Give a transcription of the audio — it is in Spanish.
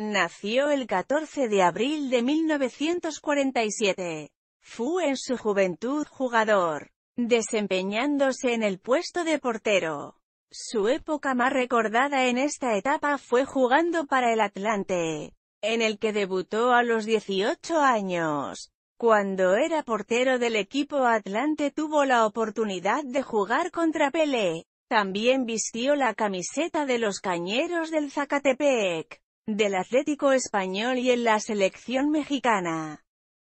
Nació el 14 de abril de 1947. Fue en su juventud jugador, desempeñándose en el puesto de portero. Su época más recordada en esta etapa fue jugando para el Atlante, en el que debutó a los 18 años. Cuando era portero del equipo Atlante tuvo la oportunidad de jugar contra Pelé. También vistió la camiseta de los Cañeros del Zacatepec del Atlético Español y en la selección mexicana.